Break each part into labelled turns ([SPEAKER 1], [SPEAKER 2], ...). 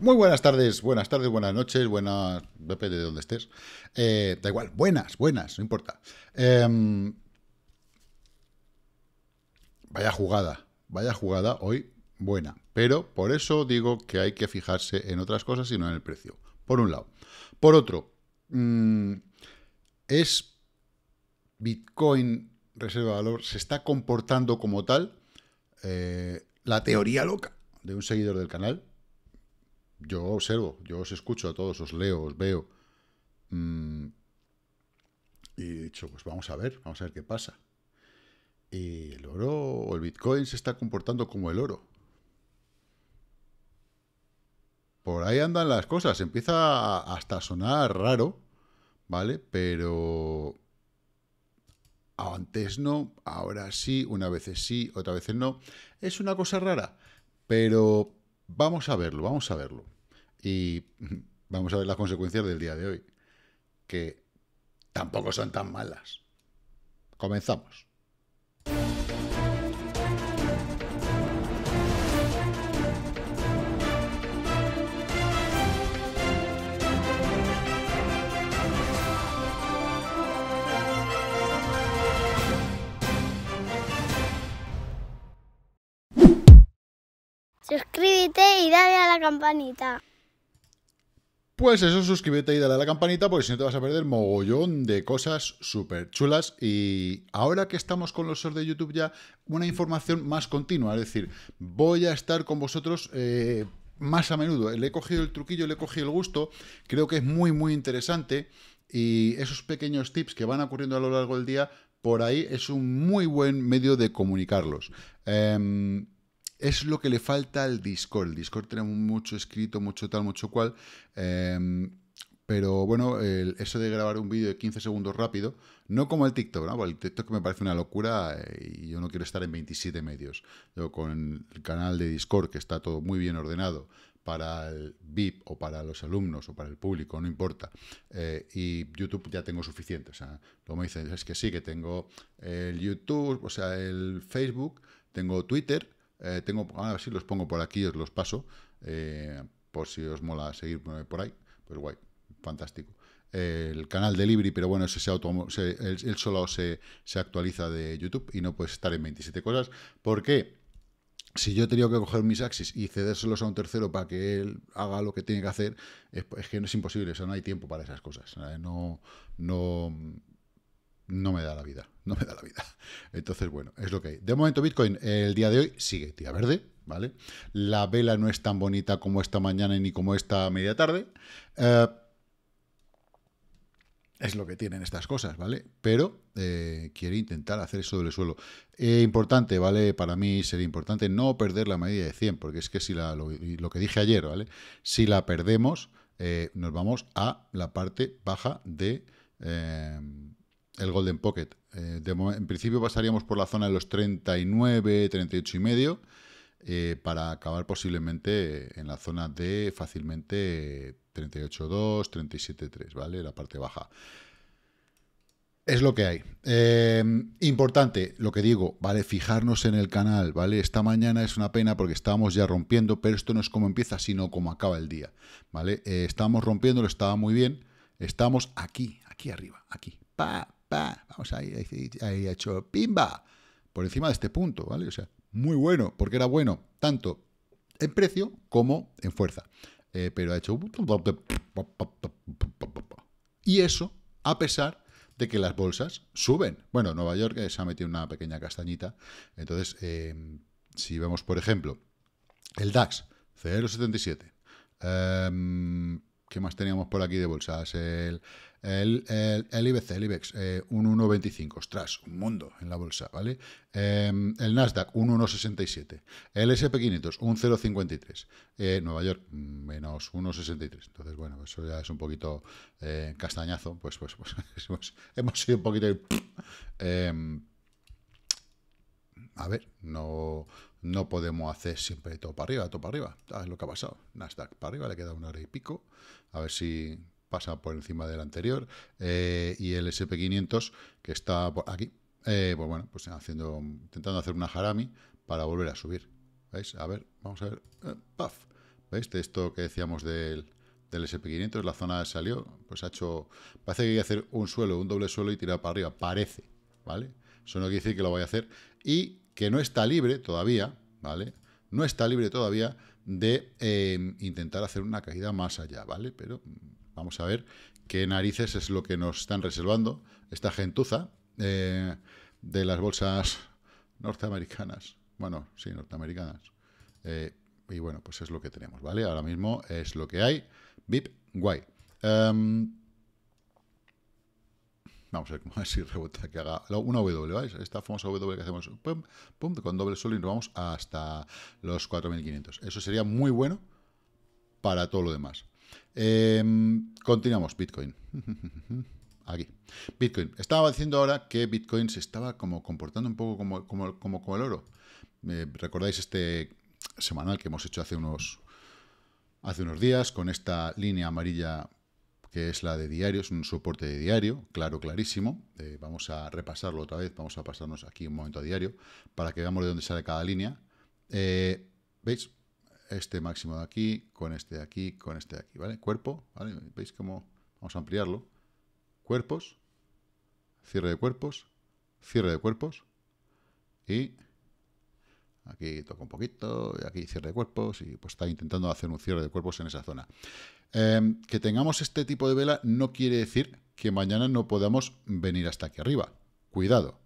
[SPEAKER 1] Muy buenas tardes, buenas tardes, buenas noches, buenas. depende de donde estés. Eh, da igual, buenas, buenas, no importa. Em, vaya jugada, vaya jugada hoy buena. Pero por eso digo que hay que fijarse en otras cosas y no en el precio. Por un lado. Por otro, mm, es Bitcoin reserva de valor, se está comportando como tal. Eh, la teoría loca de un seguidor del canal, yo observo, yo os escucho a todos, os leo, os veo. Mm, y he dicho, pues vamos a ver, vamos a ver qué pasa. Y el oro o el Bitcoin se está comportando como el oro. Por ahí andan las cosas. Empieza hasta a sonar raro, ¿vale? Pero antes no, ahora sí, una vez sí, otra vez no. Es una cosa rara, pero vamos a verlo, vamos a verlo. Y vamos a ver las consecuencias del día de hoy, que tampoco son tan malas. Comenzamos. Suscríbete y dale a la campanita. Pues eso, suscríbete y dale a la campanita porque si no te vas a perder mogollón de cosas súper chulas. Y ahora que estamos con los shorts de YouTube ya, una información más continua. Es decir, voy a estar con vosotros eh, más a menudo. Le he cogido el truquillo, le he cogido el gusto. Creo que es muy, muy interesante. Y esos pequeños tips que van ocurriendo a lo largo del día, por ahí es un muy buen medio de comunicarlos. Em, es lo que le falta al Discord. El Discord tiene mucho escrito, mucho tal, mucho cual. Em, pero bueno, eso de grabar un vídeo de 15 segundos rápido, no como el TikTok, ¿no? Porque el TikTok me parece una locura eh, y yo no quiero estar en 27 medios. Yo con el canal de Discord, que está todo muy bien ordenado para el VIP o para los alumnos o para el público, no importa. Eh, y YouTube ya tengo suficiente. O sea, me dicen, es que sí, que tengo el YouTube, o sea, el Facebook, tengo Twitter, eh, tengo, a ah, ver si los pongo por aquí, os los paso, eh, por si os mola seguir por ahí, pues guay, fantástico. el canal de Libri, pero bueno, ese se auto, él, solo se, actualiza de YouTube y no puedes estar en 27 cosas. porque Si yo he tenido que coger mis axis y cedérselos a un tercero para que él haga lo que tiene que hacer, es, que no es imposible, o sea, no hay tiempo para esas cosas. No, no, no me da la vida, no me da la vida. Entonces, bueno, es lo que hay. De momento, Bitcoin el día de hoy sigue tía verde, ¿vale? La vela no es tan bonita como esta mañana ni como esta media tarde. Eh, es lo que tienen estas cosas, ¿vale? Pero eh, quiere intentar hacer eso del suelo. Eh, importante, ¿vale? Para mí sería importante no perder la medida de 100, porque es que si la, lo, que dije ayer, ¿vale? Si la perdemos, nos vamos a la parte baja de el Golden Pocket. Eh, en principio pasaríamos por la zona de los 39, 38 y medio eh, para acabar posiblemente en la zona de fácilmente 38.2, 37.3, ¿vale? La parte baja. Es lo que hay. Eh, importante, lo que digo, ¿vale? Fijarnos en el canal, ¿vale? Esta mañana es una pena porque estábamos ya rompiendo, pero esto no es como empieza, sino como acaba el día, ¿vale? estábamos rompiendo, lo estaba muy bien. Estamos aquí, aquí arriba, aquí. Pa, vamos ahí, ahí, ha hecho pimba, por encima de este punto, ¿vale? O sea, muy bueno, porque era bueno tanto en precio como en fuerza. Eh, pero ha hecho... Y eso, a pesar de que las bolsas suben. Bueno, Nueva York eh, se ha metido una pequeña castañita. Entonces, eh, si vemos, por ejemplo, el DAX, 0,77. Em, ¿Qué más teníamos por aquí de bolsas? El el, IBC, el IBEX, e eh, un 1,25, ostras, un mundo en la bolsa, ¿vale? Em, el Nasdaq, un 1,67. El SP500, un 0,53. Eh, Nueva York, menos 1,63. Entonces, bueno, pues eso ya es un poquito eh, castañazo, pues, pues, pues, pues, hemos, sido un poquito... Em, a ver, no, podemos hacer siempre todo para arriba, todo para arriba. Ah, es lo que ha pasado. Nasdaq para arriba, le queda un hora y pico. A ver si pasa por encima del anterior, eh, y el SP500 que está por aquí, eh, pues bueno, pues haciendo, intentando hacer una jarami para volver a subir. ¿Veis? A ver, vamos a ver, eh, puff ¿Veis? De esto que decíamos del, SP500, la zona salió, pues ha hecho, parece que hay que hacer un suelo, un doble suelo y tirar para arriba, parece, ¿vale? Eso no quiere decir que lo vaya a hacer y que no está libre todavía, ¿vale? No está libre todavía de intentar hacer una caída más allá, ¿vale? Pero Vamos a ver qué narices es lo que nos están reservando esta gentuza eh, de las bolsas norteamericanas. Bueno, sí, norteamericanas. Eh, y bueno, pues es lo que tenemos, ¿vale? Ahora mismo es lo que hay. VIP, guay. Em, vamos a ver, cómo es si rebota que haga una W, ¿veis? Esta famosa W que hacemos con doble solo y nos vamos hasta los 4500. Eso sería muy bueno para todo lo demás. Em, continuamos, Bitcoin. Aquí. Bitcoin. Estaba diciendo ahora que Bitcoin se estaba como comportando un poco como, como, el oro. ¿Recordáis este semanal que hemos hecho hace unos, hace unos días con esta línea amarilla que es la de diario, es un soporte de diario, claro, clarísimo. Eh, vamos a repasarlo otra vez, vamos a pasarnos aquí un momento a diario para que veamos de dónde sale cada línea. Eh, ¿Veis? este máximo de aquí, con este de aquí, con este de aquí, ¿vale? Cuerpo, ¿vale? ¿Veis cómo? Vamos a ampliarlo. Cuerpos, cierre de cuerpos, cierre de cuerpos, y aquí toca un poquito, y aquí cierre de cuerpos, y pues está intentando hacer un cierre de cuerpos en esa zona. Em, que tengamos este tipo de vela no quiere decir que mañana no podamos venir hasta aquí arriba. Cuidado.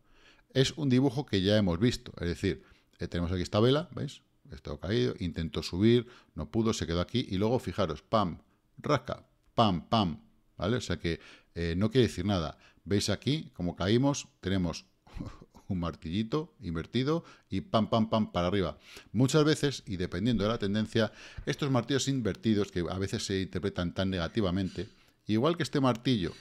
[SPEAKER 1] Es un dibujo que ya hemos visto, es decir, eh, tenemos aquí esta vela, ¿veis? estado caído, intentó subir, no pudo, se quedó aquí y luego fijaros, pam, rasca, pam, pam, ¿vale? O sea que eh, no quiere decir nada. Veis aquí, como caímos, tenemos un martillito invertido y pam, pam, pam para arriba. Muchas veces, y dependiendo de la tendencia, estos martillos invertidos, que a veces se interpretan tan negativamente, igual que este martillo,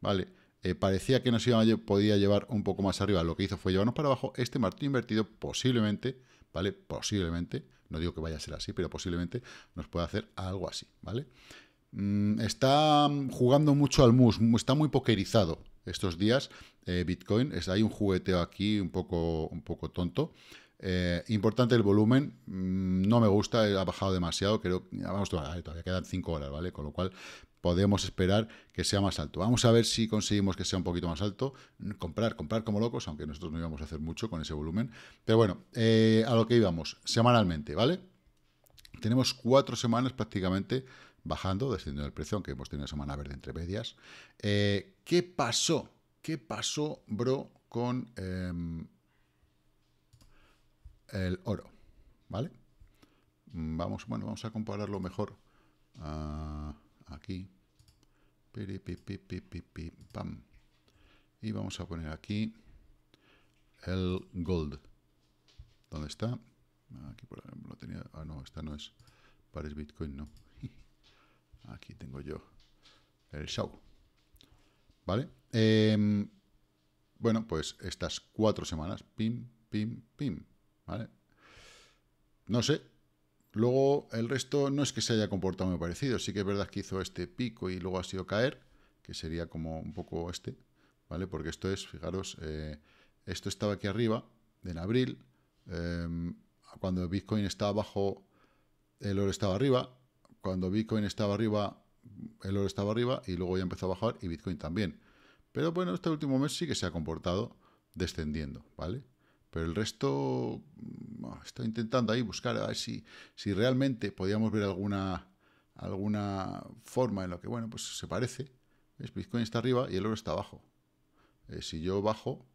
[SPEAKER 1] ¿vale? Eh, parecía que nos iba, podía llevar un poco más arriba, lo que hizo fue llevarnos para abajo, este martillo invertido posiblemente ¿vale? Posiblemente, no digo que vaya a ser así, pero posiblemente nos pueda hacer algo así, ¿vale? Mm, está jugando mucho al mus, está muy pokerizado estos días eh, Bitcoin. Es, hay un jugueteo aquí un poco, un poco tonto. Eh, importante el volumen, mm, no me gusta, ha bajado demasiado, creo que vamos, todavía quedan 5 horas, ¿vale? Con lo cual podemos esperar que sea más alto. Vamos a ver si conseguimos que sea un poquito más alto. Comprar, comprar como locos, aunque nosotros no íbamos a hacer mucho con ese volumen. Pero bueno, eh, a lo que íbamos, semanalmente, ¿vale? Tenemos cuatro semanas prácticamente bajando, descendiendo el precio, aunque hemos tenido una semana verde entre medias. Eh, ¿Qué pasó? ¿Qué pasó, bro, con em, el oro? ¿Vale? Mm, vamos, bueno, vamos a compararlo mejor. Ah, aquí. Pam. Y vamos a poner aquí el gold. ¿Dónde está? Aquí por ejemplo tenía. Ah, no, esta no es. para es Bitcoin, no. Aquí tengo yo el show. ¿Vale? Em, bueno, pues estas cuatro semanas. Pim, pim, pim. ¿Vale? No sé, Luego el resto no es que se haya comportado muy parecido, sí que es verdad que hizo este pico y luego ha sido caer, que sería como un poco este, ¿vale? Porque esto es, fijaros, eh, esto estaba aquí arriba en abril, em, cuando Bitcoin estaba abajo, el oro estaba arriba, cuando Bitcoin estaba arriba, el oro estaba arriba y luego ya empezó a bajar y Bitcoin también. Pero bueno, este último mes sí que se ha comportado descendiendo, ¿vale? Pero el resto mm, ah, estoy intentando ahí buscar a ver si, realmente podíamos ver alguna, alguna forma en la que, bueno, pues se parece. Bitcoin está arriba y el oro está abajo. Eh, si yo bajo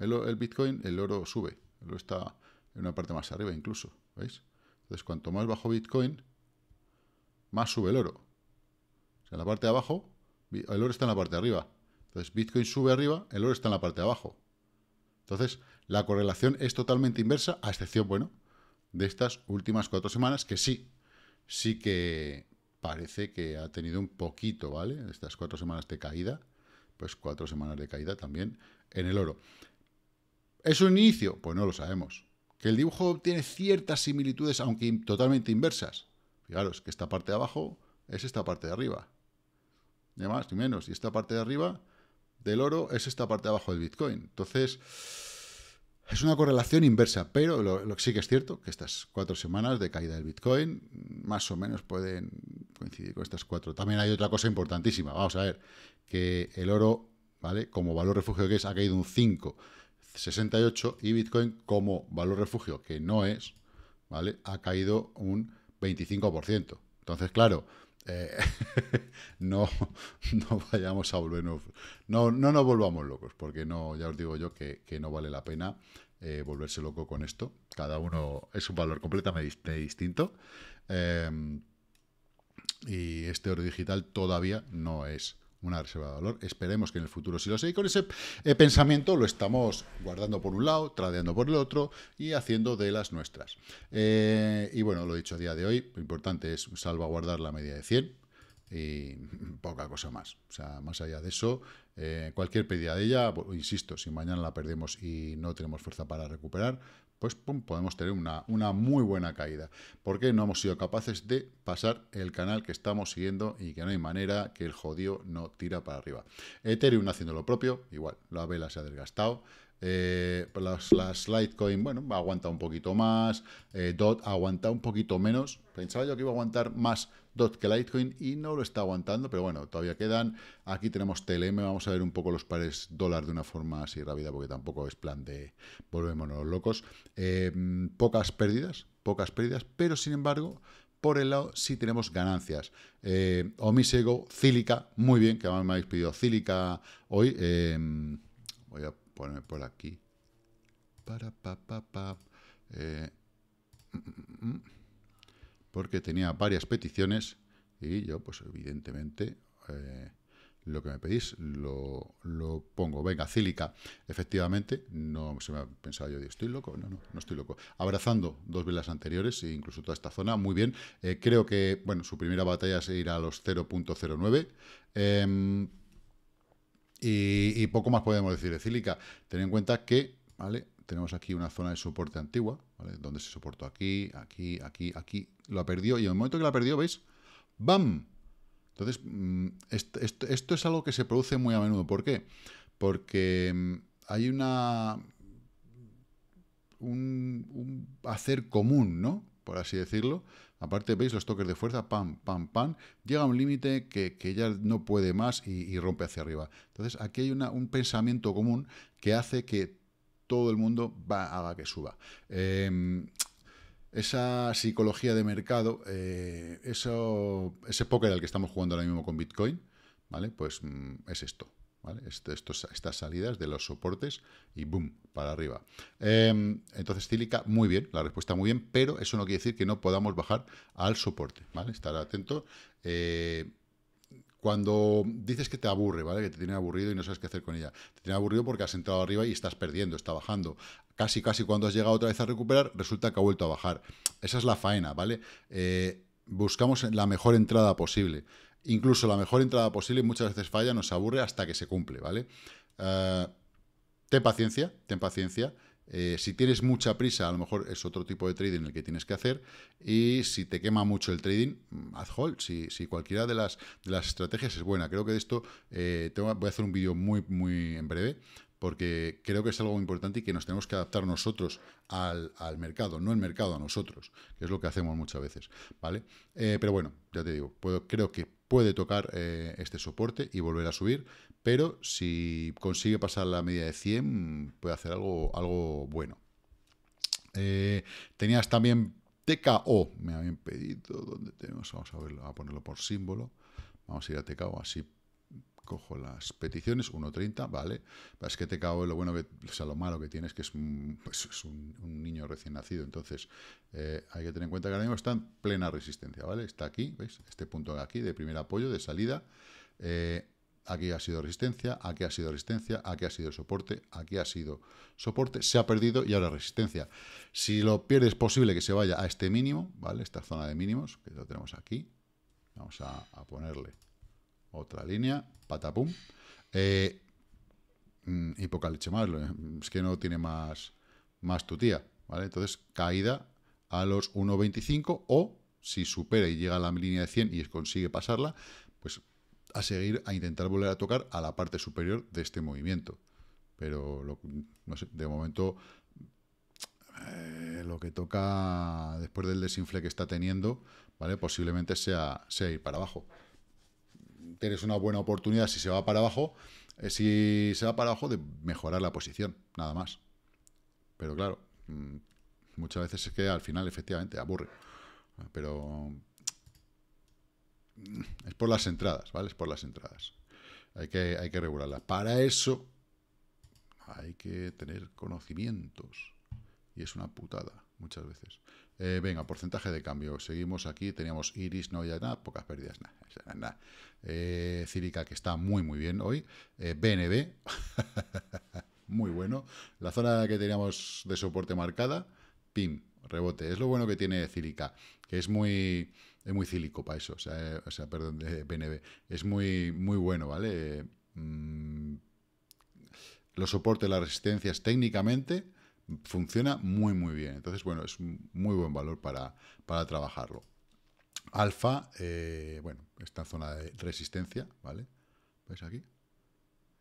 [SPEAKER 1] el, Bitcoin, el oro sube. El oro está en una parte más arriba incluso. ¿Veis? Entonces, cuanto más bajo Bitcoin, más sube el oro. en la parte de abajo, el oro está en la parte de arriba. Entonces, Bitcoin sube arriba, el oro está en la parte de abajo. Entonces, la correlación es totalmente inversa, a excepción, bueno, de estas últimas cuatro semanas, que sí, sí que parece que ha tenido un poquito, ¿vale? Estas cuatro semanas de caída, pues cuatro semanas de caída también en el oro. ¿Es un inicio? Pues no lo sabemos. Que el dibujo tiene ciertas similitudes, aunque totalmente inversas. Fijaros que esta parte de abajo es esta parte de arriba. Ni más ni menos. Y esta parte de arriba del oro es esta parte de abajo del Bitcoin. Entonces, es una correlación inversa, pero lo, que sí que es cierto, que estas cuatro semanas de caída del Bitcoin más o menos pueden coincidir con estas cuatro. También hay otra cosa importantísima, vamos a ver, que el oro, ¿vale? Como valor refugio que es, ha caído un 5,68 y Bitcoin como valor refugio que no es, ¿vale? Ha caído un 25%. Entonces, claro, no, no vayamos a volvernos, no, no nos volvamos locos, porque no, ya os digo yo que, no vale la pena eh, volverse loco con esto. Cada uno es un valor completamente distinto. Em, y este oro digital todavía no es una reserva de valor. Esperemos que en el futuro sí si lo sea. Y con ese eh, pensamiento lo estamos guardando por un lado, tradeando por el otro y haciendo de las nuestras. Eh, y bueno, lo dicho a día de hoy, lo importante es salvaguardar la media de 100, y poca cosa más. O sea, más allá de eso, eh, cualquier pedida de ella, insisto, si mañana la perdemos y no tenemos fuerza para recuperar, pues podemos tener una, una muy buena caída. Porque no hemos sido capaces de pasar el canal que estamos siguiendo y que no hay manera que el jodido no tira para arriba. Ethereum haciendo lo propio, igual, la vela se ha desgastado. Eh, pues las, Litecoin, bueno, aguanta un poquito más. Eh, DOT aguanta un poquito menos. Pensaba yo que iba a aguantar más Dot que Litecoin y no lo está aguantando, pero bueno, todavía quedan. Aquí tenemos TLM, vamos a ver un poco los pares dólar de una forma así rápida, porque tampoco es plan de volvémonos locos. Eh, pocas pérdidas, pocas pérdidas, pero sin embargo, por el lado sí tenemos ganancias. Eh, Omisego, Cílica, muy bien, que me habéis pedido Cílica hoy. Eh, voy a poner por aquí. Para, pa, pa, pa. Eh, porque tenía varias peticiones y yo, pues evidentemente, eh, lo que me pedís lo, pongo. Venga, cílica. Efectivamente, no se me ha pensado yo, estoy loco. No, no, no estoy loco. Abrazando dos velas anteriores e incluso toda esta zona, muy bien. Eh, creo que, bueno, su primera batalla es ir a los 0.09. Em, y, y, poco más podemos decir de cílica. Ten en cuenta que, ¿vale? Tenemos aquí una zona de soporte antigua, donde ¿Dónde se soportó aquí, aquí, aquí, aquí? ha perdió y en el momento que la perdió, ¿veis? ¡Bam! Entonces, mm, esto, es algo que se produce muy a menudo. ¿Por qué? Porque mm, hay una... Un, hacer común, ¿no? Por así decirlo, Aparte, veis los toques de fuerza, pam, pam, pam, llega a un límite que, ya no puede más y, rompe hacia arriba. Entonces, aquí hay un pensamiento común que hace que todo el mundo va, haga que suba. Em, esa psicología de mercado, eh, eso, ese póker al que estamos jugando ahora mismo con Bitcoin, ¿vale? Pues mm, es esto. Esto, estas salidas de los soportes y boom, para arriba. Em, entonces, Cílica, muy bien, la respuesta muy bien, pero eso no quiere decir que no podamos bajar al soporte, ¿vale? Estar atento. Eh, cuando dices que te aburre, ¿vale? Que te tiene aburrido y no sabes qué hacer con ella. Te tiene aburrido porque has entrado arriba y estás perdiendo, está bajando. Casi, casi cuando has llegado otra vez a recuperar, resulta que ha vuelto a bajar. Esa es la faena, ¿vale? Eh, buscamos la mejor entrada posible. Incluso la mejor entrada posible muchas veces falla, nos aburre hasta que se cumple, ¿vale? Eh, ten paciencia, ten paciencia. Eh, si tienes mucha prisa, a lo mejor es otro tipo de trading el que tienes que hacer. Y si te quema mucho el trading, mm, haz hold. Si, cualquiera de las, las estrategias es buena. Creo que de esto eh, voy a hacer un vídeo muy, muy en breve porque creo que es algo importante y que nos tenemos que adaptar nosotros al, mercado, no el mercado a nosotros, que es lo que hacemos muchas veces, ¿vale? Eh, pero bueno, ya te digo, creo que puede tocar eh, este soporte y volver a subir, pero si consigue pasar la media de 100, puede hacer algo, algo bueno. Eh, tenías también TKO, me habían pedido, ¿dónde tenemos? Vamos a, verlo, a ponerlo por símbolo. Vamos a ir a TKO, así cojo las peticiones, 1.30, vale. Es que te en lo bueno que, o sea, lo malo que tienes que es pues, un, niño recién nacido. Entonces, eh, hay que tener en cuenta que ahora mismo está en plena resistencia, ¿vale? Está aquí, ¿veis? Este punto de aquí, de primer apoyo, de salida. Eh, aquí ha sido resistencia, aquí ha sido resistencia, aquí ha sido soporte, aquí ha sido soporte, se ha perdido y ahora resistencia. Si lo pierde es posible que se vaya a este mínimo, ¿vale? Esta zona de mínimos, que lo tenemos aquí. Vamos a ponerle otra línea, patapum. Eh, mm, y poca leche más, es que no tiene más, más tu ¿vale? Entonces, caída a los 1.25 o si supera y llega a la línea de 100 y consigue pasarla, pues a seguir a intentar volver a tocar a la parte superior de este movimiento. Pero no sé, de momento eh, lo que toca después del desinfle que está teniendo, ¿vale? Posiblemente sea, sea ir para abajo tienes una buena oportunidad si se va para abajo, eh, si se va para abajo, de mejorar la posición, nada más. Pero claro, mm, muchas veces es que al final efectivamente aburre. Pero mm, es por las entradas, ¿vale? Es por las entradas. Hay que, hay que regularlas. Para eso hay que tener conocimientos. Y es una putada, muchas veces. Eh, venga, porcentaje de cambio. Seguimos aquí. Teníamos Iris, no ya nada, pocas pérdidas, nada. nada. Eh, que está muy, muy bien hoy. BNB, eh, muy bueno. La zona que teníamos de soporte marcada, pim, rebote. Es lo bueno que tiene Cílica. que es muy es muy cílico para eso, o sea, perdón, BNB. Es muy, muy bueno, ¿vale? Mm, los soportes, las resistencias técnicamente funciona muy muy bien. Entonces, bueno, es un muy buen valor para, para trabajarlo. Alfa, eh, bueno, esta zona de resistencia, ¿vale? ...ves aquí?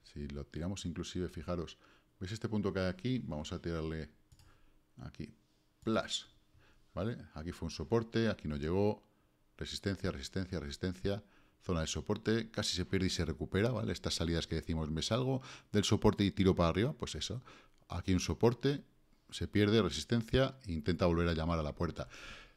[SPEAKER 1] Si lo tiramos inclusive, fijaros, ¿veis este punto que hay aquí? Vamos a tirarle aquí, plus, ¿vale? Aquí fue un soporte, aquí no llegó, resistencia, resistencia, resistencia, zona de soporte, casi se pierde y se recupera, ¿vale? Estas salidas que decimos, me salgo del soporte y tiro para arriba, pues eso. Aquí un soporte, se pierde resistencia e intenta volver a llamar a la puerta.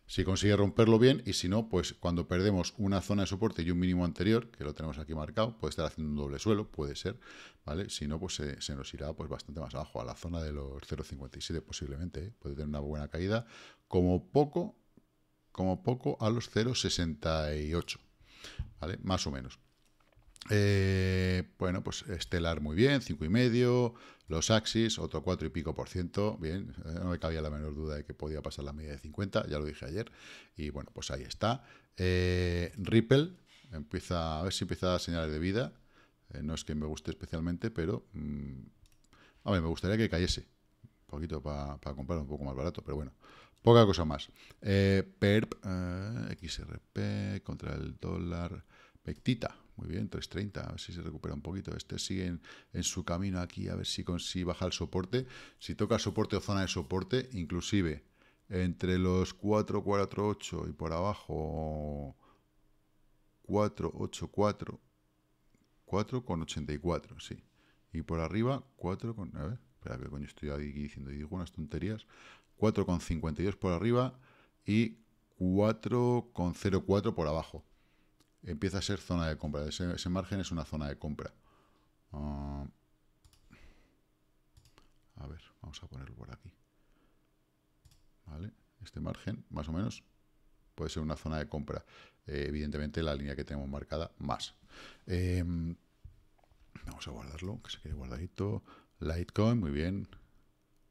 [SPEAKER 1] Si consigue romperlo bien y si no, pues cuando perdemos una zona de soporte y un mínimo anterior, que lo tenemos aquí marcado, puede estar haciendo un doble suelo, puede ser, ¿vale? Si no, pues se, nos irá pues bastante más abajo, a la zona de los 0.57 posiblemente, ¿eh? puede tener una buena caída, como poco, como poco a los 0.68, ¿vale? Más o menos. Eh, bueno, pues Estelar muy bien, 5,5, los Axis, otro 4 y pico por ciento, bien, eh, no me cabía la menor duda de que podía pasar la media de 50, ya lo dije ayer, y bueno, pues ahí está. Eh, Ripple, empieza, a ver si empieza a dar señales de vida, eh, no es que me guste especialmente, pero, a mm, ver, me gustaría que cayese, un poquito para comprar un poco más barato, pero bueno, poca cosa más. PERP, XRP contra el dólar, Pectita. muy bien, 3.30, a ver si se recupera un poquito. Este sigue en, su camino aquí, a ver si, si baja el soporte. Si toca soporte o zona de soporte, inclusive entre los 4.48 y por abajo 4.84, 4.84, sí. Y por arriba 4, con, a ver, espera que coño estoy aquí diciendo, y digo unas tonterías, 4.52 por arriba y 4.04 por abajo empieza a ser zona de compra. Ese, margen es una zona de compra. Ah, a ver, vamos a ponerlo por aquí. ¿Vale? Este margen, más o menos, puede ser una zona de compra. Eh, evidentemente, la línea que tenemos marcada, más. Em, vamos a guardarlo, que se quede guardadito. Litecoin, muy bien.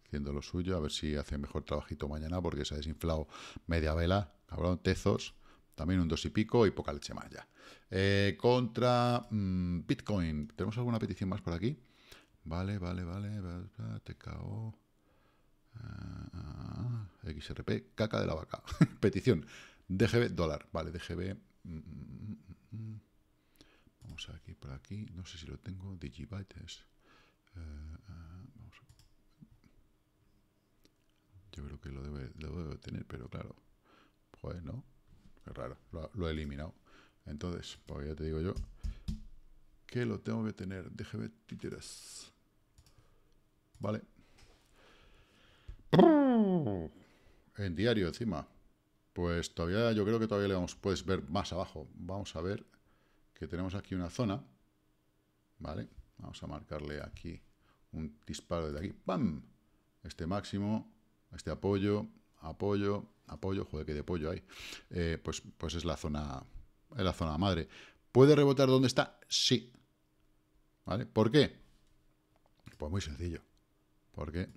[SPEAKER 1] Haciendo lo suyo, a ver si hace mejor trabajito mañana, porque se ha desinflado media vela. Cabrón, tezos. También un dos y pico y poca leche más ya. Eh, contra mm, Bitcoin. ¿Tenemos alguna petición más por aquí? Vale, vale, vale. TKO. Ah, ah, ah. XRP. Caca de la vaca. petición. DGB dólar. Vale, DGB. Mm, mm, vamos aquí, por aquí. No sé si lo tengo. Digibytes. Eh, Yo creo que lo debe, lo debe tener, pero claro. Pues no qué raro, lo, he eliminado. Entonces, pues ya te digo yo que lo tengo que tener. déjeme títeres. Vale. En diario encima. Pues todavía, yo creo que todavía le vamos, puedes ver más abajo. Vamos a ver que tenemos aquí una zona. Vale. Vamos a marcarle aquí un disparo desde aquí. ¡Bam! Este máximo, este apoyo, apoyo, apoyo, joder, que de pollo hay, eh, pues, pues es la zona, la zona madre. ¿Puede rebotar donde está? Sí. ¿Vale? ¿Por qué? Pues muy sencillo. Porque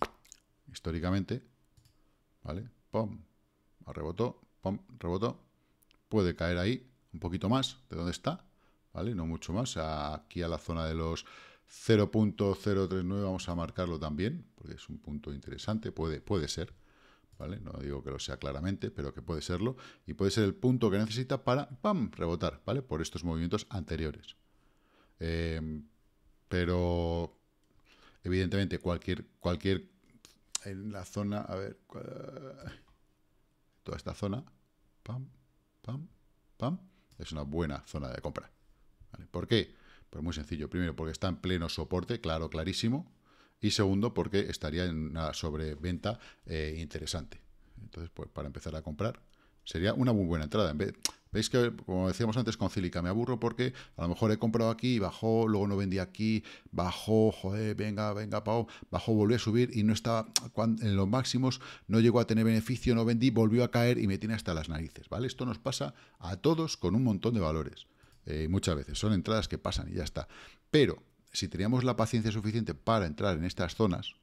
[SPEAKER 1] históricamente, ¿vale? Pom, rebotó, pom, rebotó. Puede caer ahí un poquito más de donde está, ¿vale? No mucho más. Aquí a la zona de los 0.039 vamos a marcarlo también, porque es un punto interesante. Puede, puede ser. No digo que lo sea claramente, pero que puede serlo, y puede ser el punto que necesita para, ¡pam!, rebotar, ¿vale? Por estos movimientos anteriores. Eh, pero, evidentemente, cualquier, cualquier, en la zona, a ver, toda esta zona, ¡pam!, ¡pam!, ¡pam!, es una buena zona de compra. ¿Por qué? Pues muy sencillo. Primero, porque está en pleno soporte, claro, clarísimo, y segundo porque estaría en una sobreventa eh, interesante. Entonces, pues para empezar a comprar sería una muy buena entrada. En Veis que, como decíamos antes con Cílica, me aburro porque a lo mejor he comprado aquí, bajó, luego no vendí aquí, bajó, joder, venga, venga, Pau, bajó, volvió a subir y no estaba en los máximos, no llegó a tener beneficio, no vendí, volvió a caer y me tiene hasta las narices, ¿vale? Esto nos pasa a todos con un montón de valores. Eh, muchas veces son entradas que pasan y ya está. Pero si teníamos la paciencia suficiente para entrar en estas zonas,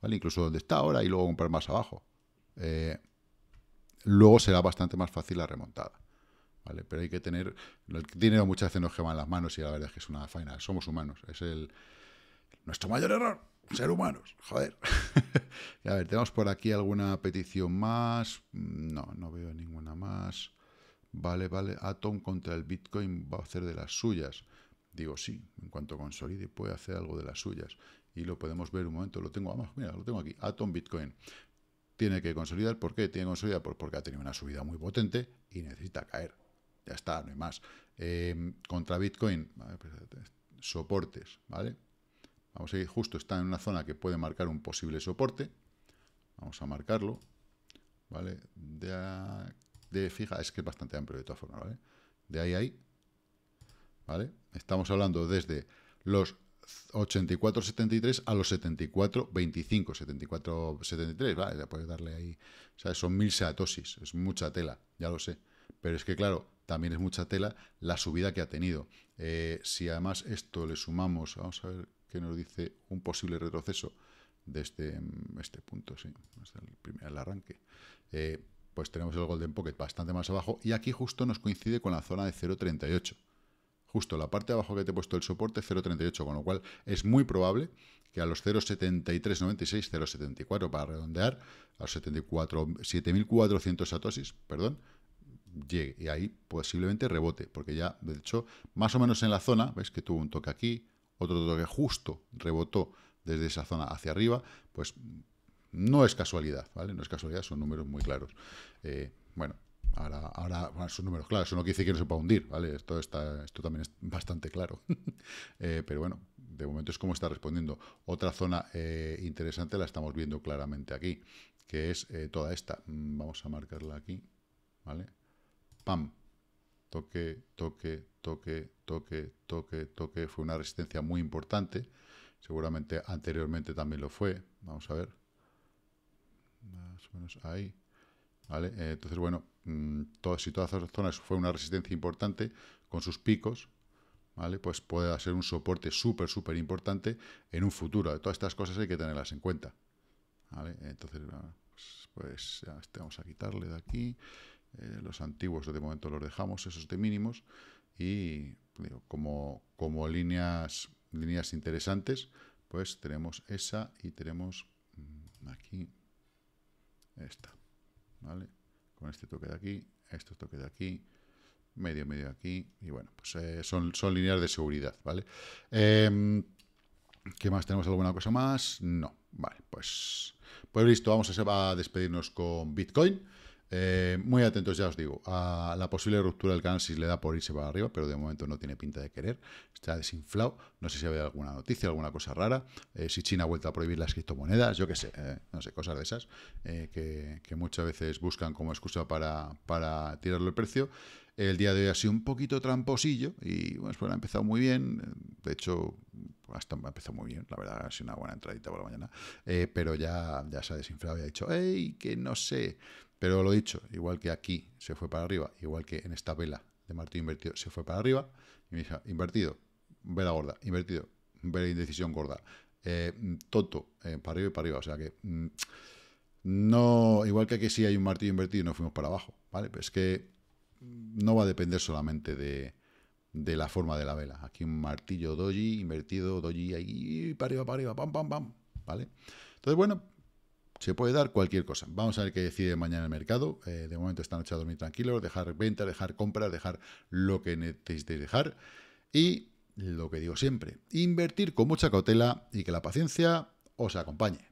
[SPEAKER 1] ¿vale? incluso donde está ahora y luego comprar más abajo, eh, luego será bastante más fácil la remontada. ¿vale? Pero hay que tener... El dinero muchas veces nos quema en las manos y la verdad es que es una faena. Somos humanos. Es el nuestro mayor error. Ser humanos. Joder. a ver, tenemos por aquí alguna petición más. Mm, no, no veo ninguna más. Vale, vale. Atom contra el Bitcoin va a hacer de las suyas. Digo, sí, en cuanto consolide puede hacer algo de las suyas. Y lo podemos ver un momento, lo tengo, mira, lo tengo aquí, Atom Bitcoin. Tiene que consolidar, ¿por qué? Tiene que consolidar porque ha tenido una subida muy potente y necesita caer. Ya está, no hay más. Em, contra Bitcoin, pues, soportes, ¿vale? Vamos a ir, justo está en una zona que puede marcar un posible soporte. Vamos a marcarlo, ¿vale? De, de fija, es que es bastante amplio de todas formas, ¿vale? De ahí a ahí, Estamos hablando desde los 84.73 a los 74.25, 74.73, vale, ya puedes darle ahí, son mil seatosis, es mucha tela, ya lo sé, pero es que claro, también es mucha tela la subida que ha tenido. Eh, si además esto le sumamos, vamos a ver qué nos dice un posible retroceso desde este, este punto, sí, el, primer, arranque. Eh, pues tenemos el Golden Pocket bastante más abajo y aquí justo nos coincide con la zona de 0.38 justo la parte de abajo que te he puesto el soporte 0.38, con lo cual es muy probable que a los 0.7396, 0.74 para redondear, a los 7.400 satosis, perdón, llegue y ahí posiblemente rebote, porque ya, de hecho, más o menos en la zona, ves que tuvo un toque aquí, otro toque justo, rebotó desde esa zona hacia arriba, pues no es casualidad, ¿vale? No es casualidad, son números muy claros. Eh, bueno, Ahora, ahora números claro, eso no quiere decir que no se pueda hundir, ¿vale? Esto, está, esto también es bastante claro. Eh, pero bueno, de momento es como está respondiendo. Otra zona eh, interesante la estamos viendo claramente aquí, que es eh, toda esta. Mm, vamos a marcarla aquí, ¿vale? ¡Pam! Toque, toque, toque, toque, toque, toque. Fue una resistencia muy importante. Seguramente anteriormente también lo fue. Vamos a ver. Más o menos ahí. ¿Vale? entonces, bueno, Mm, si todas y todas esas zonas fue una resistencia importante con sus picos, ¿vale? Pues puede ser un soporte súper, súper importante en un futuro. Todas estas cosas hay que tenerlas en cuenta. ¿vale? Entonces, pues, este vamos a quitarle de aquí. Eh, los antiguos de momento los dejamos, esos de mínimos. Y como, como líneas, líneas interesantes, pues tenemos esa y tenemos mm, aquí esta. ¿Vale? con este toque de aquí, este toque de aquí, medio, medio de aquí, y bueno, pues eh, son, son líneas de seguridad, ¿vale? Em, ¿Qué más? ¿Tenemos alguna cosa más? No. Vale, pues, pues listo, vamos a despedirnos con Bitcoin. Eh, muy atentos, ya os digo, a la posible ruptura del canal si le da por irse para arriba, pero de momento no tiene pinta de querer. Está desinflado. No sé si había alguna noticia, alguna cosa rara. Eh, si China ha vuelto a prohibir las criptomonedas, yo qué sé, eh, no sé, cosas de esas que, muchas veces buscan como excusa para, para tirarlo el precio. El día de hoy ha sido un poquito tramposillo y bueno, pues ha empezado muy bien. De hecho, hasta ha empezado muy bien, la verdad, ha sido una buena entradita por la mañana. pero ya, ya se ha desinflado y ha dicho, ¡ey! Que no sé pero lo dicho, igual que aquí se fue para arriba, igual que en esta vela de martillo invertido se fue para arriba, y me dice, invertido, vela gorda, invertido, vela indecisión gorda, eh, toto, eh, para arriba y para arriba, o sea que... Mm, no, igual que aquí sí hay un martillo invertido y no fuimos para abajo, ¿vale? Pero es que no va a depender solamente de, de la forma de la vela. Aquí un martillo doji invertido, doji ahí, para arriba, para arriba, pam, pam, pam, ¿vale? Entonces, bueno, se puede dar cualquier cosa. Vamos a ver qué decide mañana el mercado. Eh, de momento están noche a dormir tranquilos, dejar venta dejar compra dejar lo que necesitéis dejar. Y lo que digo siempre, invertir con mucha cautela y que la paciencia os acompañe.